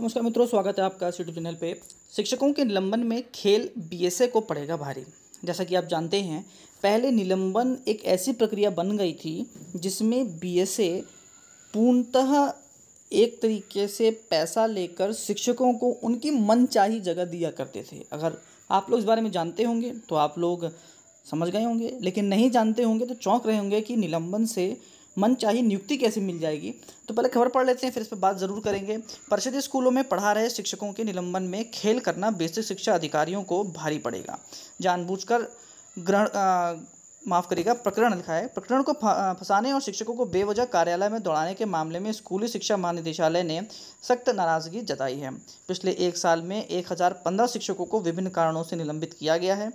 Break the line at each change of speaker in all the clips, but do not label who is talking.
नमस्कार मित्रों स्वागत है आपका यूट्यूब चैनल पे शिक्षकों के निलंबन में खेल बीएसए को पड़ेगा भारी जैसा कि आप जानते हैं पहले निलंबन एक ऐसी प्रक्रिया बन गई थी जिसमें बीएसए पूर्णतः एक तरीके से पैसा लेकर शिक्षकों को उनकी मनचाही जगह दिया करते थे अगर आप लोग इस बारे में जानते होंगे तो आप लोग समझ गए होंगे लेकिन नहीं जानते होंगे तो चौंक रहे होंगे कि निलंबन से मन चाहिए नियुक्ति कैसे मिल जाएगी तो पहले खबर पढ़ लेते हैं फिर इस पर बात ज़रूर करेंगे परिषदीय स्कूलों में पढ़ा रहे शिक्षकों के निलंबन में खेल करना बेसिक शिक्षा अधिकारियों को भारी पड़ेगा जानबूझकर ग्रहण माफ़ करिएगा प्रकरण लिखा है प्रकरण को फंसाने और शिक्षकों को बेवजह कार्यालय में दौड़ाने के मामले में स्कूली शिक्षा महानिदेशालय ने सख्त नाराज़गी जताई है पिछले एक साल में एक शिक्षकों को विभिन्न कारणों से निलंबित किया गया है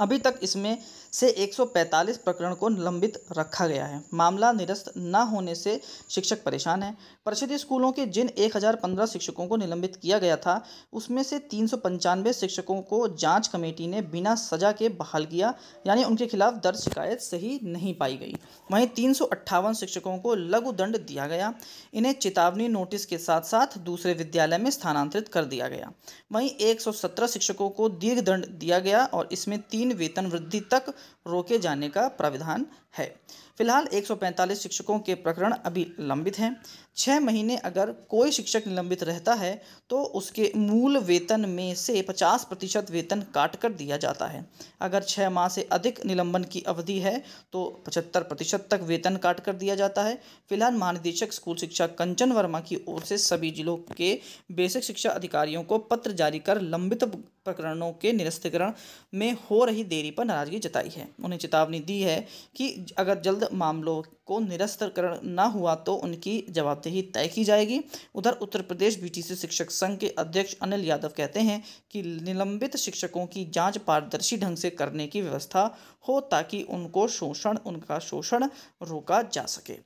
अभी तक इसमें से 145 प्रकरण को लंबित रखा गया है मामला निरस्त न होने से शिक्षक परेशान हैं परिषदीय स्कूलों के जिन 1015 शिक्षकों को निलंबित किया गया था उसमें से तीन शिक्षकों को जांच कमेटी ने बिना सजा के बहाल किया यानी उनके खिलाफ दर्ज शिकायत सही नहीं पाई गई वहीं तीन शिक्षकों को लघु दंड दिया गया इन्हें चेतावनी नोटिस के साथ साथ दूसरे विद्यालय में स्थानांतरित कर दिया गया वहीं एक शिक्षकों को दीर्घ दंड दिया गया और इसमें तीन तीन वेतन वृद्धि तक रोके जाने का प्राविधान है फिलहाल 145 शिक्षकों के प्रकरण अभी लंबित हैं छः महीने अगर कोई शिक्षक निलंबित रहता है तो उसके मूल वेतन में से 50 प्रतिशत वेतन काट कर दिया जाता है अगर छः माह से अधिक निलंबन की अवधि है तो 75 प्रतिशत तक वेतन काट कर दिया जाता है फिलहाल महानिदेशक स्कूल शिक्षा कंचन वर्मा की ओर से सभी जिलों के बेसिक शिक्षा अधिकारियों को पत्र जारी कर लंबित प्रकरणों के निरस्तीकरण में हो रही देरी पर नाराजगी जताई है उन्हें चेतावनी दी है कि अगर जल्द मामलों को निरस्तकरण ना हुआ तो उनकी जवाबदेही तय की जाएगी उधर उत्तर प्रदेश बीटीसी शिक्षक संघ के अध्यक्ष अनिल यादव कहते हैं कि निलंबित शिक्षकों की जांच पारदर्शी ढंग से करने की व्यवस्था हो ताकि उनको शोषण उनका शोषण रोका जा सके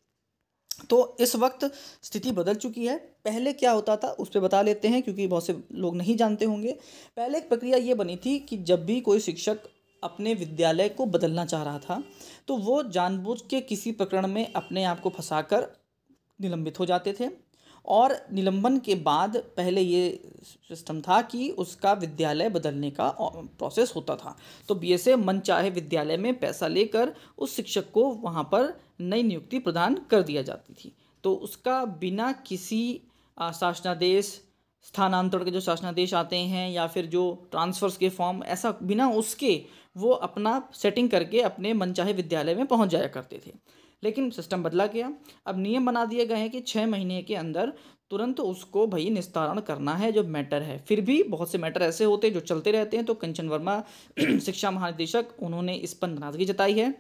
तो इस वक्त स्थिति बदल चुकी है पहले क्या होता था उस पर बता लेते हैं क्योंकि बहुत से लोग नहीं जानते होंगे पहले एक प्रक्रिया ये बनी थी कि जब भी कोई शिक्षक अपने विद्यालय को बदलना चाह रहा था तो वो जानबूझ के किसी प्रकरण में अपने आप को फंसा कर निलंबित हो जाते थे और निलंबन के बाद पहले ये सिस्टम था कि उसका विद्यालय बदलने का प्रोसेस होता था तो बी एस ए मन चाहे विद्यालय में पैसा लेकर उस शिक्षक को वहाँ पर नई नियुक्ति प्रदान कर दिया जाती थी तो उसका बिना किसी शासनादेश स्थानांतरण के जो शासनादेश आते हैं या फिर जो ट्रांसफर्स के फॉर्म ऐसा बिना उसके वो अपना सेटिंग करके अपने मनचाहे विद्यालय में पहुंच जाया करते थे लेकिन सिस्टम बदला गया अब नियम बना दिए गए हैं कि छः महीने के अंदर तुरंत उसको भाई निस्तारण करना है जो मैटर है फिर भी बहुत से मैटर ऐसे होते हैं जो चलते रहते हैं तो कंचन वर्मा शिक्षा महानिदेशक उन्होंने इस पर नाराजगी जताई है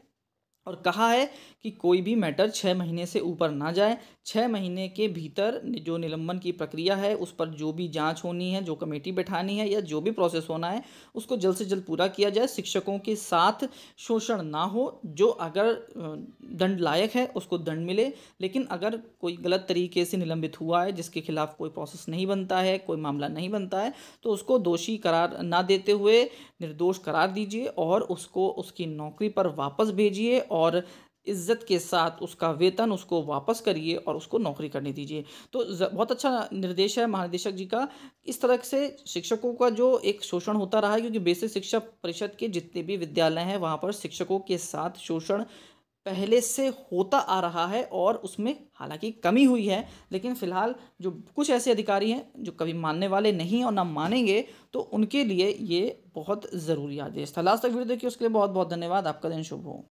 और कहा है कि कोई भी मैटर छः महीने से ऊपर ना जाए छः महीने के भीतर जो निलंबन की प्रक्रिया है उस पर जो भी जांच होनी है जो कमेटी बैठानी है या जो भी प्रोसेस होना है उसको जल्द से जल्द पूरा किया जाए शिक्षकों के साथ शोषण ना हो जो अगर दंड लायक है उसको दंड मिले लेकिन अगर कोई गलत तरीके से निलंबित हुआ है जिसके खिलाफ कोई प्रोसेस नहीं बनता है कोई मामला नहीं बनता है तो उसको दोषी करार ना देते हुए निर्दोष करार दीजिए और उसको उसकी नौकरी पर वापस भेजिए और इज्जत के साथ उसका वेतन उसको वापस करिए और उसको नौकरी करने दीजिए तो बहुत अच्छा निर्देश है महानिदेशक जी का इस तरह से शिक्षकों का जो एक शोषण होता रहा है क्योंकि बेसिक शिक्षा परिषद के जितने भी विद्यालय हैं वहाँ पर शिक्षकों के साथ शोषण पहले से होता आ रहा है और उसमें हालांकि कमी हुई है लेकिन फिलहाल जो कुछ ऐसे अधिकारी हैं जो कभी मानने वाले नहीं और ना मानेंगे तो उनके लिए ये बहुत ज़रूरी आदेश था लास्ट तक वीडियो देखिए उसके लिए बहुत बहुत धन्यवाद आपका दिन शुभ हो